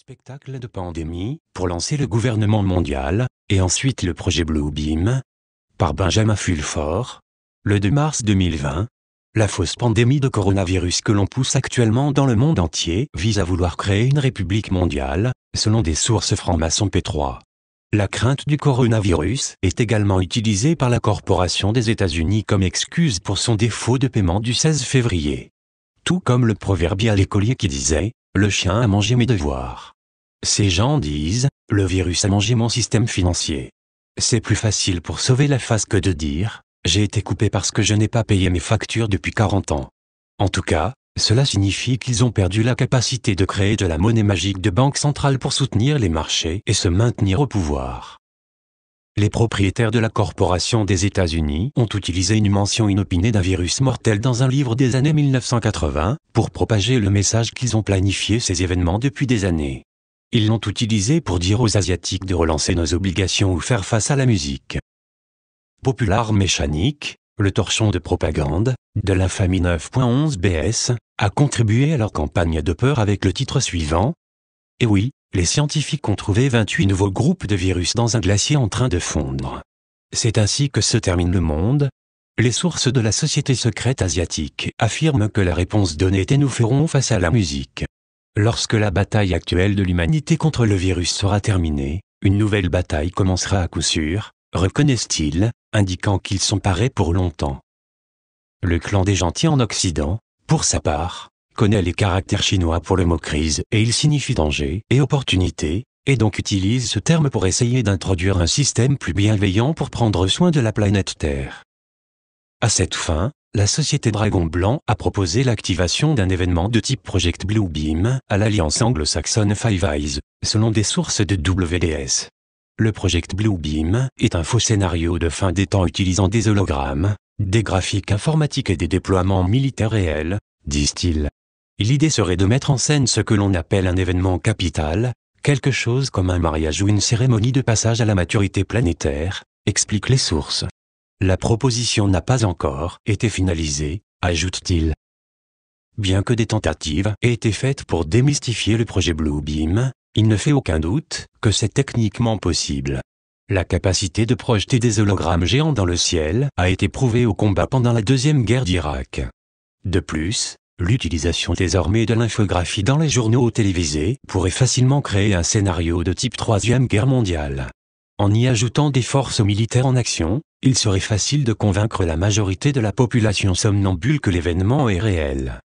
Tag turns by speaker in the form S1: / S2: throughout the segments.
S1: spectacle de pandémie, pour lancer le gouvernement mondial, et ensuite le projet Blue Bluebeam, par Benjamin Fulford, le 2 mars 2020. La fausse pandémie de coronavirus que l'on pousse actuellement dans le monde entier vise à vouloir créer une république mondiale, selon des sources francs-maçons P3. La crainte du coronavirus est également utilisée par la Corporation des États-Unis comme excuse pour son défaut de paiement du 16 février. Tout comme le proverbial écolier qui disait le chien a mangé mes devoirs. Ces gens disent, le virus a mangé mon système financier. C'est plus facile pour sauver la face que de dire, j'ai été coupé parce que je n'ai pas payé mes factures depuis 40 ans. En tout cas, cela signifie qu'ils ont perdu la capacité de créer de la monnaie magique de banque centrale pour soutenir les marchés et se maintenir au pouvoir les propriétaires de la Corporation des États-Unis ont utilisé une mention inopinée d'un virus mortel dans un livre des années 1980 pour propager le message qu'ils ont planifié ces événements depuis des années. Ils l'ont utilisé pour dire aux Asiatiques de relancer nos obligations ou faire face à la musique. Popular Méchanique, le torchon de propagande, de l'infamie 9.11 BS, a contribué à leur campagne de peur avec le titre suivant, et eh oui, les scientifiques ont trouvé 28 nouveaux groupes de virus dans un glacier en train de fondre. C'est ainsi que se termine le monde. Les sources de la société secrète asiatique affirment que la réponse donnée était nous ferons face à la musique. Lorsque la bataille actuelle de l'humanité contre le virus sera terminée, une nouvelle bataille commencera à coup sûr, reconnaissent-ils, indiquant qu'ils sont parés pour longtemps. Le clan des gentils en Occident, pour sa part, connaît les caractères chinois pour le mot crise et il signifie danger et opportunité, et donc utilise ce terme pour essayer d'introduire un système plus bienveillant pour prendre soin de la planète Terre. À cette fin, la société Dragon Blanc a proposé l'activation d'un événement de type Project Blue Beam à l'alliance anglo-saxonne Five Eyes, selon des sources de WDS. Le Project Blue Beam est un faux scénario de fin des temps utilisant des hologrammes, des graphiques informatiques et des déploiements militaires réels, disent-ils l'idée serait de mettre en scène ce que l'on appelle un événement capital, quelque chose comme un mariage ou une cérémonie de passage à la maturité planétaire, expliquent les sources. La proposition n'a pas encore été finalisée, ajoute-t-il. Bien que des tentatives aient été faites pour démystifier le projet Blue Beam, il ne fait aucun doute que c'est techniquement possible. La capacité de projeter des hologrammes géants dans le ciel a été prouvée au combat pendant la Deuxième Guerre d'Irak. De plus, L'utilisation désormais de l'infographie dans les journaux télévisés pourrait facilement créer un scénario de type Troisième Guerre mondiale. En y ajoutant des forces militaires en action, il serait facile de convaincre la majorité de la population somnambule que l'événement est réel.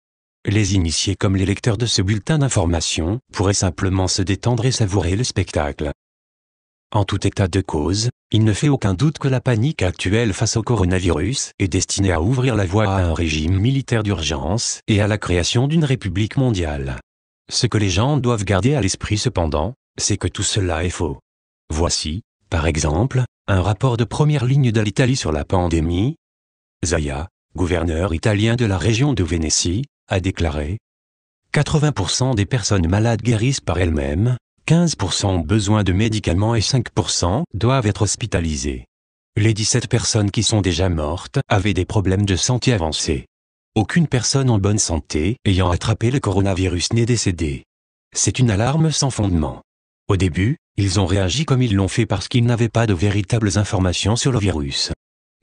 S1: Les initiés comme les lecteurs de ce bulletin d'information pourraient simplement se détendre et savourer le spectacle, en tout état de cause, il ne fait aucun doute que la panique actuelle face au coronavirus est destinée à ouvrir la voie à un régime militaire d'urgence et à la création d'une république mondiale. Ce que les gens doivent garder à l'esprit cependant, c'est que tout cela est faux. Voici, par exemple, un rapport de première ligne de l'Italie sur la pandémie. Zaya, gouverneur italien de la région de Vénétie, a déclaré 80% des personnes malades guérissent par elles-mêmes, 15% ont besoin de médicaments et 5% doivent être hospitalisés. Les 17 personnes qui sont déjà mortes avaient des problèmes de santé avancés. Aucune personne en bonne santé ayant attrapé le coronavirus n'est décédée. C'est une alarme sans fondement. Au début, ils ont réagi comme ils l'ont fait parce qu'ils n'avaient pas de véritables informations sur le virus.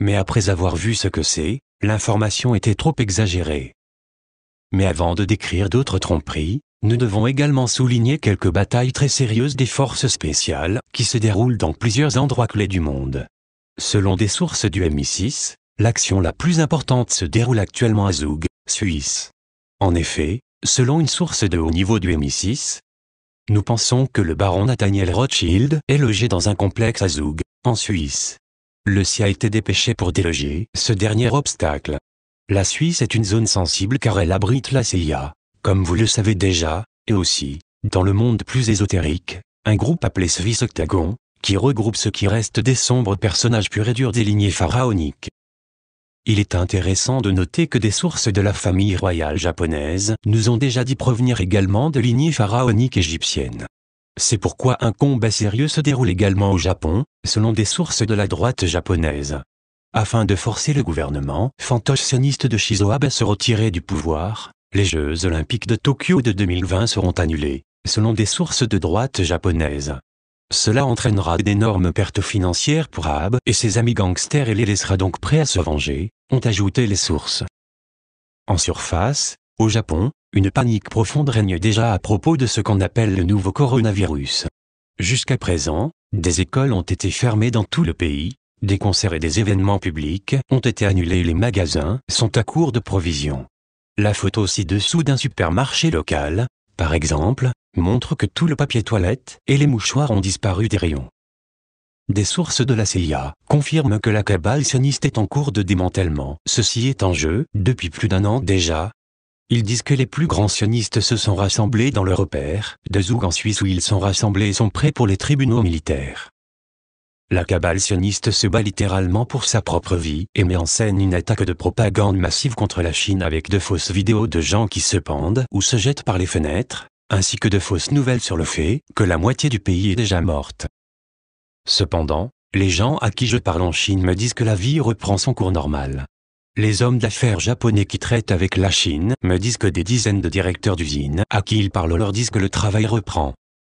S1: Mais après avoir vu ce que c'est, l'information était trop exagérée. Mais avant de décrire d'autres tromperies, nous devons également souligner quelques batailles très sérieuses des forces spéciales, qui se déroulent dans plusieurs endroits clés du monde. Selon des sources du MI6, l'action la plus importante se déroule actuellement à Zug, Suisse. En effet, selon une source de haut niveau du MI6, nous pensons que le baron Nathaniel Rothschild est logé dans un complexe à Zug, en Suisse. Le CIA a été dépêché pour déloger ce dernier obstacle. La Suisse est une zone sensible car elle abrite la CIA, comme vous le savez déjà, et aussi, dans le monde plus ésotérique, un groupe appelé Swiss Octagon, qui regroupe ce qui reste des sombres personnages purs et durs des lignées pharaoniques. Il est intéressant de noter que des sources de la famille royale japonaise nous ont déjà dit provenir également de lignées pharaoniques égyptiennes. C'est pourquoi un combat sérieux se déroule également au Japon, selon des sources de la droite japonaise. Afin de forcer le gouvernement sioniste de Shizuab à se retirer du pouvoir, les Jeux olympiques de Tokyo de 2020 seront annulés, selon des sources de droite japonaises. Cela entraînera d'énormes pertes financières pour Abe et ses amis gangsters et les laissera donc prêts à se venger, ont ajouté les sources. En surface, au Japon, une panique profonde règne déjà à propos de ce qu'on appelle le nouveau coronavirus. Jusqu'à présent, des écoles ont été fermées dans tout le pays, des concerts et des événements publics ont été annulés et les magasins sont à court de provisions. La photo ci-dessous d'un supermarché local, par exemple, montre que tout le papier toilette et les mouchoirs ont disparu des rayons. Des sources de la CIA confirment que la cabale sioniste est en cours de démantèlement. Ceci est en jeu depuis plus d'un an déjà. Ils disent que les plus grands sionistes se sont rassemblés dans le repère de Zoug en Suisse où ils sont rassemblés et sont prêts pour les tribunaux militaires. La cabale sioniste se bat littéralement pour sa propre vie et met en scène une attaque de propagande massive contre la Chine avec de fausses vidéos de gens qui se pendent ou se jettent par les fenêtres, ainsi que de fausses nouvelles sur le fait que la moitié du pays est déjà morte. Cependant, les gens à qui je parle en Chine me disent que la vie reprend son cours normal. Les hommes d'affaires japonais qui traitent avec la Chine me disent que des dizaines de directeurs d'usines à qui ils parlent leur disent que le travail reprend.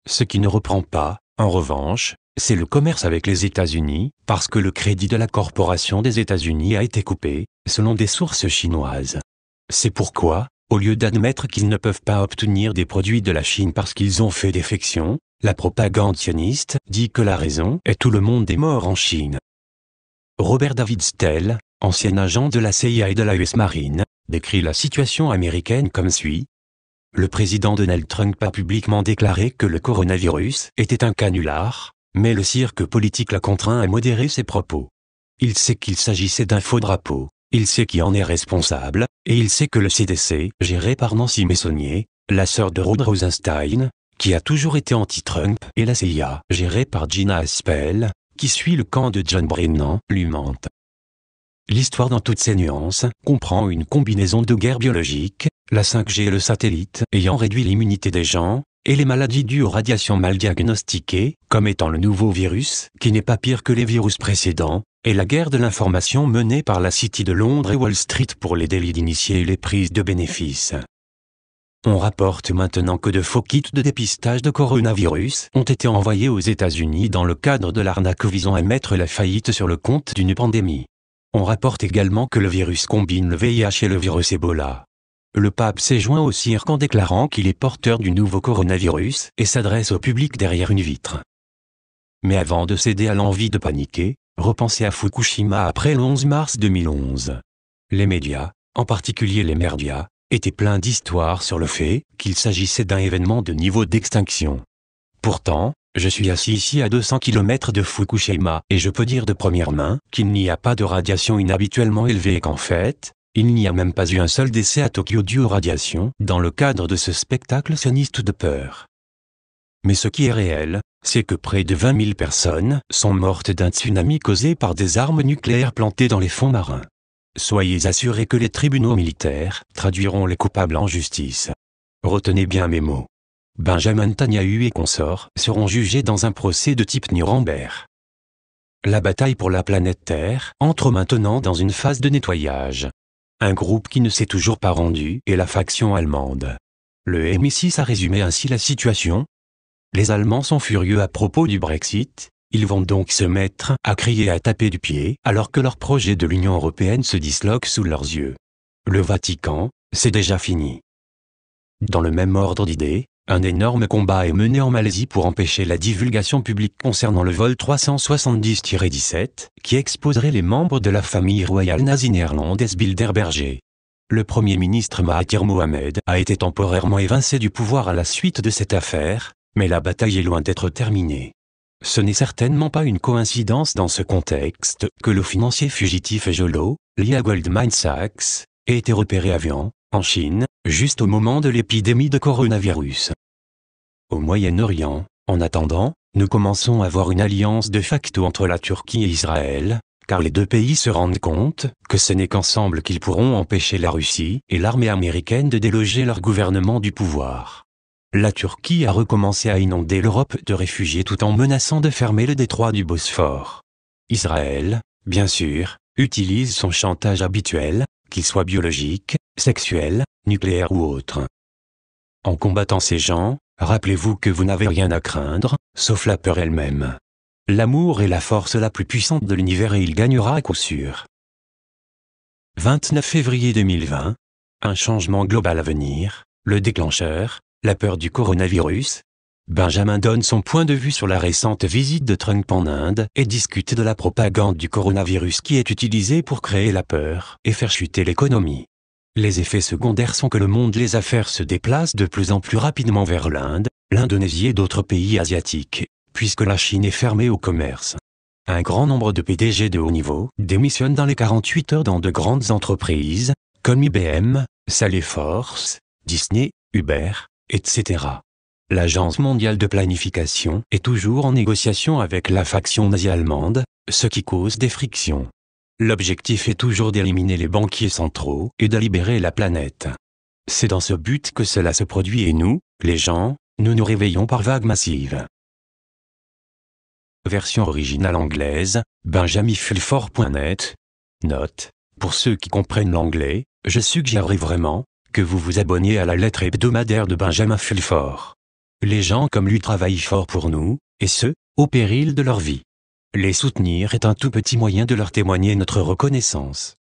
S1: Ce qui ne reprend pas, en revanche, c'est le commerce avec les États-Unis, parce que le crédit de la Corporation des États-Unis a été coupé, selon des sources chinoises. C'est pourquoi, au lieu d'admettre qu'ils ne peuvent pas obtenir des produits de la Chine parce qu'ils ont fait défection, la propagande sioniste dit que la raison est tout le monde est mort en Chine. Robert David Stell, ancien agent de la CIA et de la US Marine, décrit la situation américaine comme suit. Le président Donald Trump a publiquement déclaré que le coronavirus était un canular, mais le cirque politique l'a contraint à modérer ses propos. Il sait qu'il s'agissait d'un faux drapeau, il sait qui en est responsable, et il sait que le CDC, géré par Nancy Messonnier, la sœur de Rod Rosenstein, qui a toujours été anti-Trump, et la CIA, gérée par Gina Aspel, qui suit le camp de John Brennan, lui mentent. L'histoire dans toutes ses nuances comprend une combinaison de guerres biologiques, la 5G et le satellite ayant réduit l'immunité des gens, et les maladies dues aux radiations mal diagnostiquées, comme étant le nouveau virus, qui n'est pas pire que les virus précédents, et la guerre de l'information menée par la City de Londres et Wall Street pour les délits d'initiés et les prises de bénéfices. On rapporte maintenant que de faux kits de dépistage de coronavirus ont été envoyés aux États-Unis dans le cadre de l'arnaque visant à mettre la faillite sur le compte d'une pandémie. On rapporte également que le virus combine le VIH et le virus Ebola. Le pape s'est joint au cirque en déclarant qu'il est porteur du nouveau coronavirus et s'adresse au public derrière une vitre. Mais avant de céder à l'envie de paniquer, repensez à Fukushima après le 11 mars 2011. Les médias, en particulier les merdias, étaient pleins d'histoires sur le fait qu'il s'agissait d'un événement de niveau d'extinction. Pourtant, je suis assis ici à 200 km de Fukushima et je peux dire de première main qu'il n'y a pas de radiation inhabituellement élevée et qu'en fait, il n'y a même pas eu un seul décès à Tokyo dû aux radiations dans le cadre de ce spectacle sioniste de peur. Mais ce qui est réel, c'est que près de 20 000 personnes sont mortes d'un tsunami causé par des armes nucléaires plantées dans les fonds marins. Soyez assurés que les tribunaux militaires traduiront les coupables en justice. Retenez bien mes mots. Benjamin Tanyahu et consorts seront jugés dans un procès de type Nuremberg. La bataille pour la planète Terre entre maintenant dans une phase de nettoyage un groupe qui ne s'est toujours pas rendu est la faction allemande. Le M6 a résumé ainsi la situation. Les Allemands sont furieux à propos du Brexit, ils vont donc se mettre à crier et à taper du pied alors que leur projet de l'Union européenne se disloque sous leurs yeux. Le Vatican, c'est déjà fini. Dans le même ordre d'idées, un énorme combat est mené en Malaisie pour empêcher la divulgation publique concernant le vol 370-17, qui exposerait les membres de la famille royale nazie néerlandaise Bilderberger. Le Premier ministre Mahathir Mohamed a été temporairement évincé du pouvoir à la suite de cette affaire, mais la bataille est loin d'être terminée. Ce n'est certainement pas une coïncidence dans ce contexte que le financier fugitif Jolo, lié à Goldman Sachs, ait été repéré avion, en Chine, juste au moment de l'épidémie de coronavirus. Au Moyen-Orient, en attendant, nous commençons à voir une alliance de facto entre la Turquie et Israël, car les deux pays se rendent compte que ce n'est qu'ensemble qu'ils pourront empêcher la Russie et l'armée américaine de déloger leur gouvernement du pouvoir. La Turquie a recommencé à inonder l'Europe de réfugiés tout en menaçant de fermer le détroit du Bosphore. Israël, bien sûr, utilise son chantage habituel, qu'ils soient biologique, sexuels, nucléaire ou autre. En combattant ces gens, rappelez-vous que vous n'avez rien à craindre, sauf la peur elle-même. L'amour est la force la plus puissante de l'univers et il gagnera à coup sûr. 29 février 2020. Un changement global à venir. Le déclencheur, la peur du coronavirus, Benjamin donne son point de vue sur la récente visite de Trump en Inde et discute de la propagande du coronavirus qui est utilisée pour créer la peur et faire chuter l'économie. Les effets secondaires sont que le monde des affaires se déplace de plus en plus rapidement vers l'Inde, l'Indonésie et d'autres pays asiatiques, puisque la Chine est fermée au commerce. Un grand nombre de PDG de haut niveau démissionnent dans les 48 heures dans de grandes entreprises, comme IBM, Force, Disney, Uber, etc l'Agence mondiale de planification est toujours en négociation avec la faction nazie-allemande, ce qui cause des frictions. L'objectif est toujours d'éliminer les banquiers centraux et de libérer la planète. C'est dans ce but que cela se produit et nous, les gens, nous nous réveillons par vagues massives. Version originale anglaise, benjaminfulfort.net. Note, pour ceux qui comprennent l'anglais, je suggérerais vraiment que vous vous abonniez à la lettre hebdomadaire de Benjamin Fulfort. Les gens comme lui travaillent fort pour nous, et ce, au péril de leur vie. Les soutenir est un tout petit moyen de leur témoigner notre reconnaissance.